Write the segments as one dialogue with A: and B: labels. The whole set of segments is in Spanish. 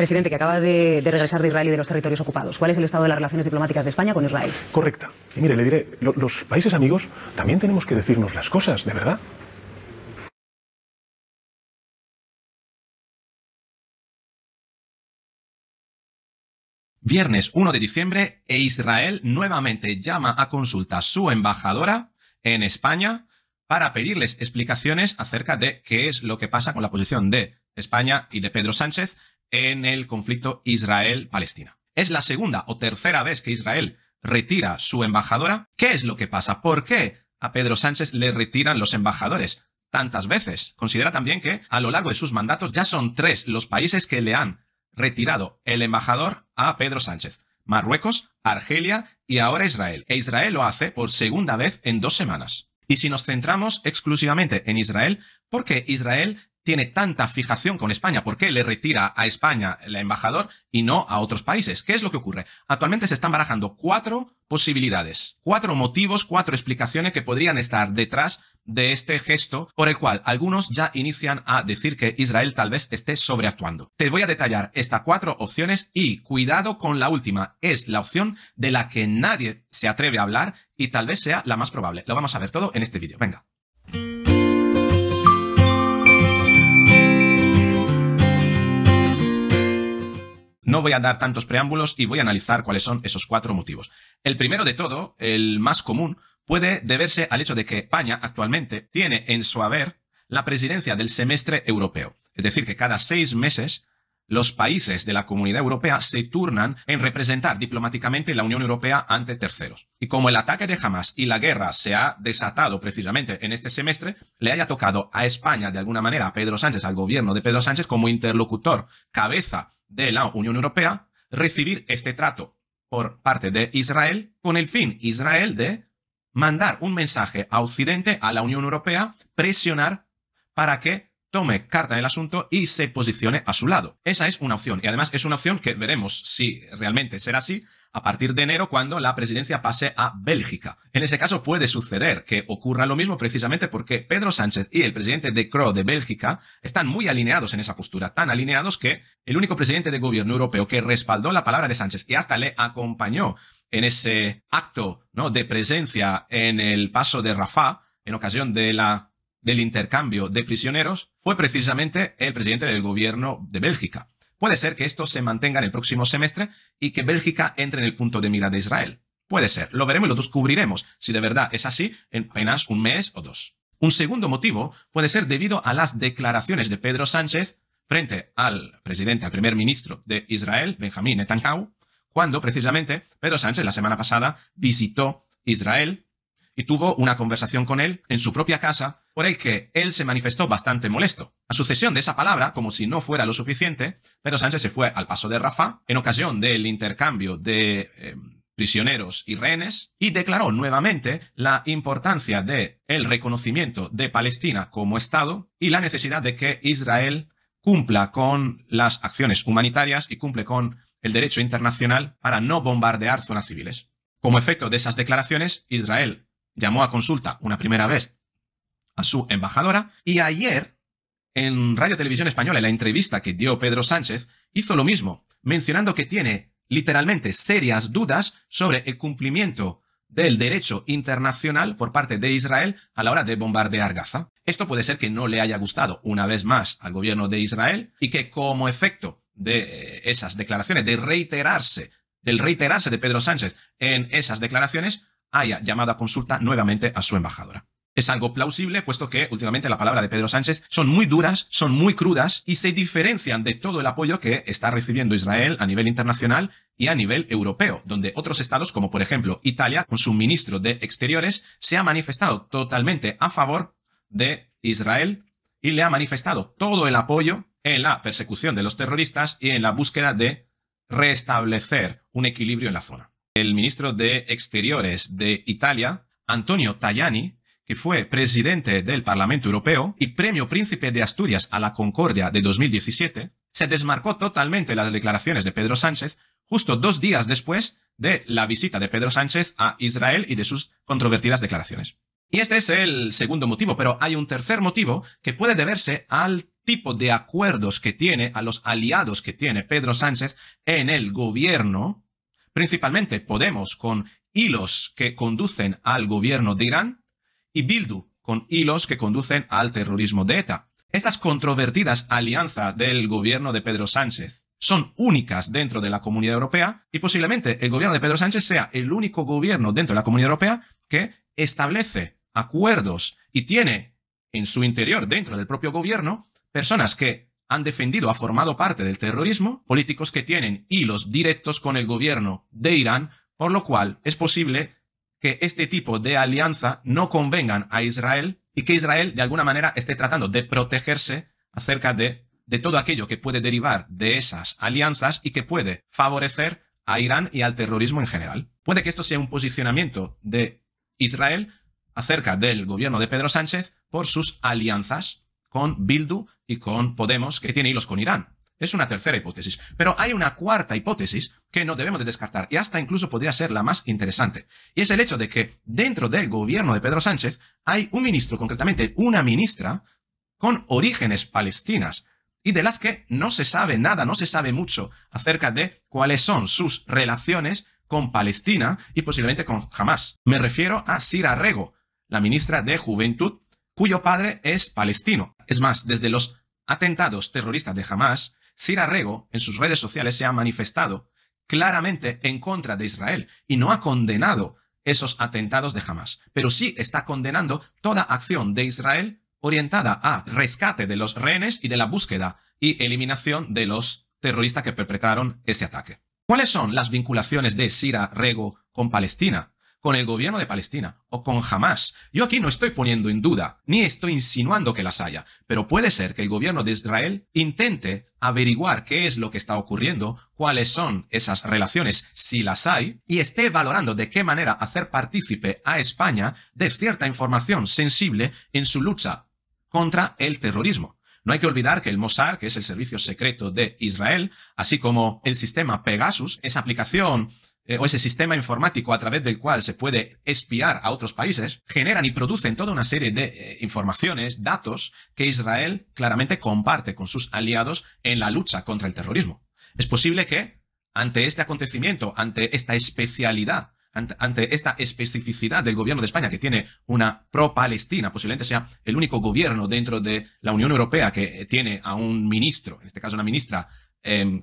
A: Presidente, que acaba de, regresar de Israel y de los territorios ocupados, ¿cuál es el estado de las relaciones diplomáticas de España con Israel? Correcta. Y mire, le diré, los países amigos también tenemos que decirnos las cosas, de verdad. Viernes 1 de diciembre e Israel nuevamente llama a consulta a su embajadora en España para pedirles explicaciones acerca de qué es lo que pasa con la posición de España y de Pedro Sánchez en el conflicto Israel-Palestina. Es la segunda o tercera vez que Israel retira su embajadora. ¿Qué es lo que pasa? ¿Por qué a Pedro Sánchez le retiran los embajadores? Tantas veces. Considera también que a lo largo de sus mandatos ya son tres los países que le han retirado el embajador a Pedro Sánchez. Marruecos, Argelia y ahora Israel. E Israel lo hace por segunda vez en dos semanas. Y si nos centramos exclusivamente en Israel, ¿por qué Israel tiene tanta fijación con España? ¿Por qué le retira a España el embajador y no a otros países? ¿Qué es lo que ocurre? Actualmente se están barajando cuatro posibilidades, cuatro motivos, cuatro explicaciones que podrían estar detrás de este gesto por el cual algunos ya inician a decir que Israel tal vez esté sobreactuando. Te voy a detallar estas cuatro opciones y cuidado con la última, es la opción de la que nadie se atreve a hablar y tal vez sea la más probable. Lo vamos a ver todo en este vídeo. Venga. No voy a dar tantos preámbulos y voy a analizar cuáles son esos cuatro motivos. El primero de todo, el más común, puede deberse al hecho de que España actualmente tiene en su haber la presidencia del semestre europeo. Es decir, que cada seis meses los países de la Comunidad Europea se turnan en representar diplomáticamente la Unión Europea ante terceros. Y como el ataque de Hamas y la guerra se ha desatado precisamente en este semestre, le haya tocado a España, de alguna manera, a Pedro Sánchez, al gobierno de Pedro Sánchez, como interlocutor, cabeza de la Unión Europea recibir este trato por parte de Israel con el fin Israel de mandar un mensaje a Occidente, a la Unión Europea, presionar para que tome carta del asunto y se posicione a su lado. Esa es una opción y además es una opción que veremos si realmente será así a partir de enero cuando la presidencia pase a Bélgica. En ese caso puede suceder que ocurra lo mismo precisamente porque Pedro Sánchez y el presidente de Cro de Bélgica están muy alineados en esa postura, tan alineados que el único presidente de gobierno europeo que respaldó la palabra de Sánchez y hasta le acompañó en ese acto ¿no? de presencia en el paso de Rafa, en ocasión del intercambio de prisioneros fue precisamente el presidente del gobierno de Bélgica. Puede ser que esto se mantenga en el próximo semestre y que Bélgica entre en el punto de mira de Israel. Puede ser, lo veremos y lo descubriremos si de verdad es así en apenas un mes o dos. Un segundo motivo puede ser debido a las declaraciones de Pedro Sánchez frente al presidente, al primer ministro de Israel, Benjamín Netanyahu, cuando precisamente Pedro Sánchez la semana pasada visitó Israel y tuvo una conversación con él en su propia casa por el que él se manifestó bastante molesto. A sucesión de esa palabra, como si no fuera lo suficiente, Pedro Sánchez se fue al paso de Rafa en ocasión del intercambio de eh, prisioneros y rehenes y declaró nuevamente la importancia de el reconocimiento de Palestina como Estado y la necesidad de que Israel cumpla con las acciones humanitarias y cumple con el derecho internacional para no bombardear zonas civiles. Como efecto de esas declaraciones, Israel llamó a consulta una primera vez a su embajadora. Y ayer, en Radio Televisión Española, en la entrevista que dio Pedro Sánchez, hizo lo mismo, mencionando que tiene literalmente serias dudas sobre el cumplimiento del derecho internacional por parte de Israel a la hora de bombardear Gaza. Esto puede ser que no le haya gustado una vez más al gobierno de Israel y que como efecto de esas declaraciones, de reiterarse, del reiterarse de Pedro Sánchez en esas declaraciones, haya llamado a consulta nuevamente a su embajadora. Es algo plausible, puesto que últimamente la palabra de Pedro Sánchez son muy duras, son muy crudas y se diferencian de todo el apoyo que está recibiendo Israel a nivel internacional y a nivel europeo, donde otros estados, como por ejemplo Italia, con su ministro de Exteriores, se ha manifestado totalmente a favor de Israel y le ha manifestado todo el apoyo en la persecución de los terroristas y en la búsqueda de restablecer un equilibrio en la zona. El ministro de Exteriores de Italia, Antonio Tajani, que fue presidente del Parlamento Europeo y Premio Príncipe de Asturias a la Concordia de 2017, se desmarcó totalmente las declaraciones de Pedro Sánchez justo dos días después de la visita de Pedro Sánchez a Israel y de sus controvertidas declaraciones. Y este es el segundo motivo, pero hay un tercer motivo que puede deberse al tipo de acuerdos que tiene, a los aliados que tiene Pedro Sánchez en el gobierno, principalmente Podemos con hilos que conducen al gobierno de Irán, y Bildu, con hilos que conducen al terrorismo de ETA. Estas controvertidas alianzas del gobierno de Pedro Sánchez son únicas dentro de la Comunidad Europea y posiblemente el gobierno de Pedro Sánchez sea el único gobierno dentro de la Comunidad Europea que establece acuerdos y tiene en su interior, dentro del propio gobierno, personas que han defendido, ha formado parte del terrorismo, políticos que tienen hilos directos con el gobierno de Irán, por lo cual es posible que este tipo de alianza no convengan a Israel y que Israel de alguna manera esté tratando de protegerse acerca de, de todo aquello que puede derivar de esas alianzas y que puede favorecer a Irán y al terrorismo en general. Puede que esto sea un posicionamiento de Israel acerca del gobierno de Pedro Sánchez por sus alianzas con Bildu y con Podemos, que tiene hilos con Irán. Es una tercera hipótesis. Pero hay una cuarta hipótesis que no debemos de descartar y hasta incluso podría ser la más interesante. Y es el hecho de que dentro del gobierno de Pedro Sánchez hay un ministro, concretamente una ministra, con orígenes palestinas y de las que no se sabe nada, no se sabe mucho acerca de cuáles son sus relaciones con Palestina y posiblemente con Hamas. Me refiero a Sira Rego, la ministra de Juventud, cuyo padre es palestino. Es más, desde los atentados terroristas de Hamas, Sira Rego en sus redes sociales se ha manifestado claramente en contra de Israel y no ha condenado esos atentados de Hamas, pero sí está condenando toda acción de Israel orientada a rescate de los rehenes y de la búsqueda y eliminación de los terroristas que perpetraron ese ataque. ¿Cuáles son las vinculaciones de Sira Rego con Palestina? con el gobierno de Palestina o con Hamas. Yo aquí no estoy poniendo en duda, ni estoy insinuando que las haya, pero puede ser que el gobierno de Israel intente averiguar qué es lo que está ocurriendo, cuáles son esas relaciones, si las hay, y esté valorando de qué manera hacer partícipe a España de cierta información sensible en su lucha contra el terrorismo. No hay que olvidar que el Mossad, que es el servicio secreto de Israel, así como el sistema Pegasus, esa aplicación eh, o ese sistema informático a través del cual se puede espiar a otros países, generan y producen toda una serie de eh, informaciones, datos que Israel claramente comparte con sus aliados en la lucha contra el terrorismo. Es posible que, ante este acontecimiento, ante esta especialidad, ante, ante esta especificidad del gobierno de España que tiene una pro-Palestina, posiblemente sea el único gobierno dentro de la Unión Europea que eh, tiene a un ministro, en este caso una ministra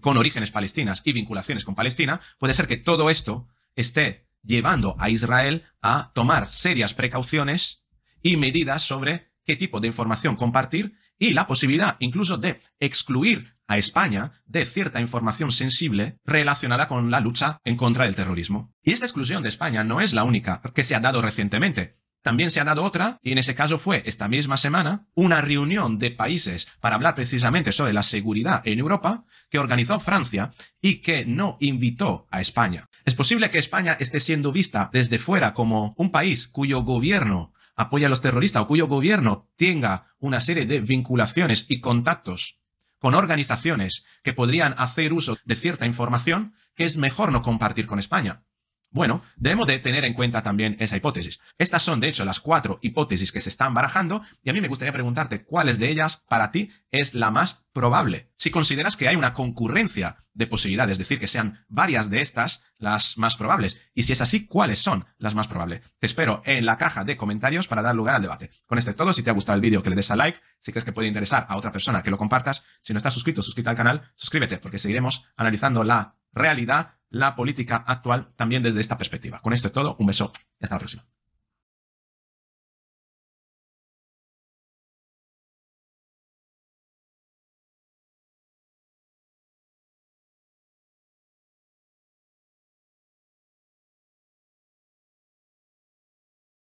A: con orígenes palestinas y vinculaciones con Palestina, puede ser que todo esto esté llevando a Israel a tomar serias precauciones y medidas sobre qué tipo de información compartir y la posibilidad incluso de excluir a España de cierta información sensible relacionada con la lucha en contra del terrorismo. Y esta exclusión de España no es la única que se ha dado recientemente. También se ha dado otra, y en ese caso fue esta misma semana, una reunión de países para hablar precisamente sobre la seguridad en Europa que organizó Francia y que no invitó a España. Es posible que España esté siendo vista desde fuera como un país cuyo gobierno apoya a los terroristas o cuyo gobierno tenga una serie de vinculaciones y contactos con organizaciones que podrían hacer uso de cierta información que es mejor no compartir con España. Bueno, debemos de tener en cuenta también esa hipótesis. Estas son, de hecho, las cuatro hipótesis que se están barajando y a mí me gustaría preguntarte cuáles de ellas para ti es la más probable. Si consideras que hay una concurrencia de posibilidades, es decir, que sean varias de estas las más probables. Y si es así, ¿cuáles son las más probables? Te espero en la caja de comentarios para dar lugar al debate. Con es este todo, si te ha gustado el vídeo, que le des a like. Si crees que puede interesar a otra persona, que lo compartas. Si no estás suscrito, suscríbete al canal, suscríbete, porque seguiremos analizando la realidad la política actual también desde esta perspectiva. Con esto es todo, un beso hasta la próxima.